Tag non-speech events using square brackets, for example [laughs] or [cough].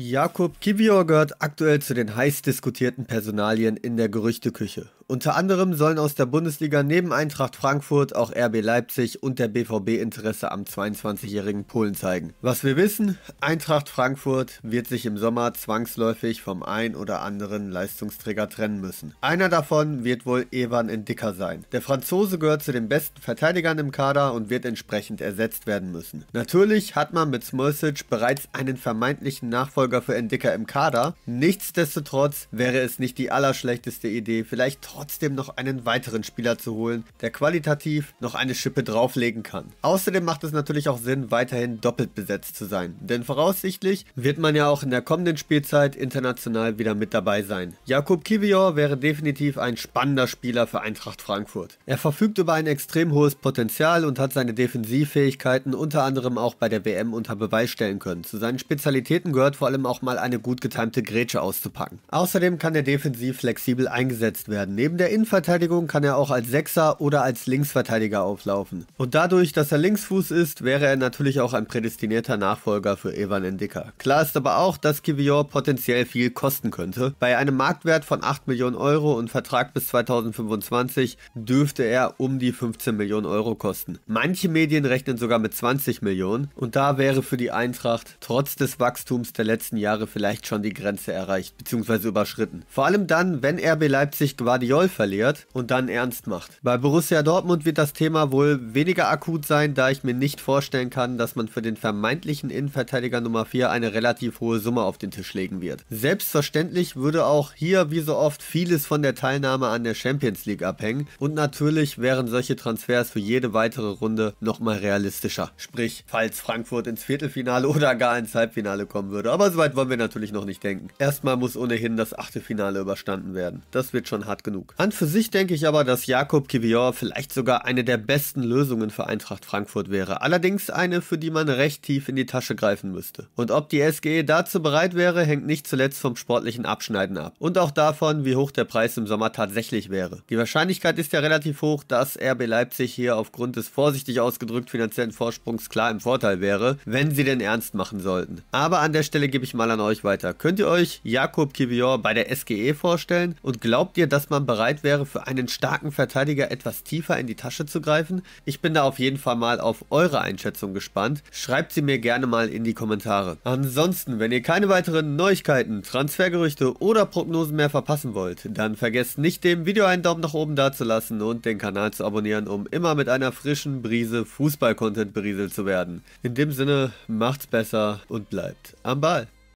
Jakob Kivior gehört aktuell zu den heiß diskutierten Personalien in der Gerüchteküche. Unter anderem sollen aus der Bundesliga neben Eintracht Frankfurt auch RB Leipzig und der BVB Interesse am 22-jährigen Polen zeigen. Was wir wissen, Eintracht Frankfurt wird sich im Sommer zwangsläufig vom ein oder anderen Leistungsträger trennen müssen. Einer davon wird wohl Evan Indicker sein. Der Franzose gehört zu den besten Verteidigern im Kader und wird entsprechend ersetzt werden müssen. Natürlich hat man mit Smolcic bereits einen vermeintlichen Nachfolger für Indicker im Kader. Nichtsdestotrotz wäre es nicht die allerschlechteste Idee, vielleicht trotzdem noch einen weiteren Spieler zu holen, der qualitativ noch eine Schippe drauflegen kann. Außerdem macht es natürlich auch Sinn, weiterhin doppelt besetzt zu sein, denn voraussichtlich wird man ja auch in der kommenden Spielzeit international wieder mit dabei sein. Jakub Kivior wäre definitiv ein spannender Spieler für Eintracht Frankfurt. Er verfügt über ein extrem hohes Potenzial und hat seine Defensivfähigkeiten unter anderem auch bei der WM unter Beweis stellen können. Zu seinen Spezialitäten gehört vor allem auch mal eine gut getimte Grätsche auszupacken. Außerdem kann er defensiv flexibel eingesetzt werden. Neben Neben der Innenverteidigung kann er auch als Sechser oder als Linksverteidiger auflaufen. Und dadurch, dass er Linksfuß ist, wäre er natürlich auch ein prädestinierter Nachfolger für Evan Endicker. Klar ist aber auch, dass Kivior potenziell viel kosten könnte. Bei einem Marktwert von 8 Millionen Euro und Vertrag bis 2025 dürfte er um die 15 Millionen Euro kosten. Manche Medien rechnen sogar mit 20 Millionen und da wäre für die Eintracht trotz des Wachstums der letzten Jahre vielleicht schon die Grenze erreicht bzw. überschritten. Vor allem dann, wenn RB Leipzig Guardiola doll verliert und dann ernst macht. Bei Borussia Dortmund wird das Thema wohl weniger akut sein, da ich mir nicht vorstellen kann, dass man für den vermeintlichen Innenverteidiger Nummer 4 eine relativ hohe Summe auf den Tisch legen wird. Selbstverständlich würde auch hier wie so oft vieles von der Teilnahme an der Champions League abhängen und natürlich wären solche Transfers für jede weitere Runde nochmal realistischer. Sprich, falls Frankfurt ins Viertelfinale [laughs] oder gar ins Halbfinale kommen würde. Aber soweit wollen wir natürlich noch nicht denken. Erstmal muss ohnehin das Achtelfinale überstanden werden. Das wird schon hart genug genug. An für sich denke ich aber, dass Jakob Kivior vielleicht sogar eine der besten Lösungen für Eintracht Frankfurt wäre. Allerdings eine, für die man recht tief in die Tasche greifen müsste. Und ob die SGE dazu bereit wäre, hängt nicht zuletzt vom sportlichen Abschneiden ab. Und auch davon, wie hoch der Preis im Sommer tatsächlich wäre. Die Wahrscheinlichkeit ist ja relativ hoch, dass RB Leipzig hier aufgrund des vorsichtig ausgedrückt finanziellen Vorsprungs klar im Vorteil wäre, wenn sie denn ernst machen sollten. Aber an der Stelle gebe ich mal an euch weiter. Könnt ihr euch Jakob Kivior bei der SGE vorstellen? Und glaubt ihr, dass man bereit wäre, für einen starken Verteidiger etwas tiefer in die Tasche zu greifen? Ich bin da auf jeden Fall mal auf eure Einschätzung gespannt. Schreibt sie mir gerne mal in die Kommentare. Ansonsten, wenn ihr keine weiteren Neuigkeiten, Transfergerüchte oder Prognosen mehr verpassen wollt, dann vergesst nicht dem Video einen Daumen nach oben dazulassen und den Kanal zu abonnieren, um immer mit einer frischen Brise Fußball-Content berieselt zu werden. In dem Sinne, macht's besser und bleibt am Ball.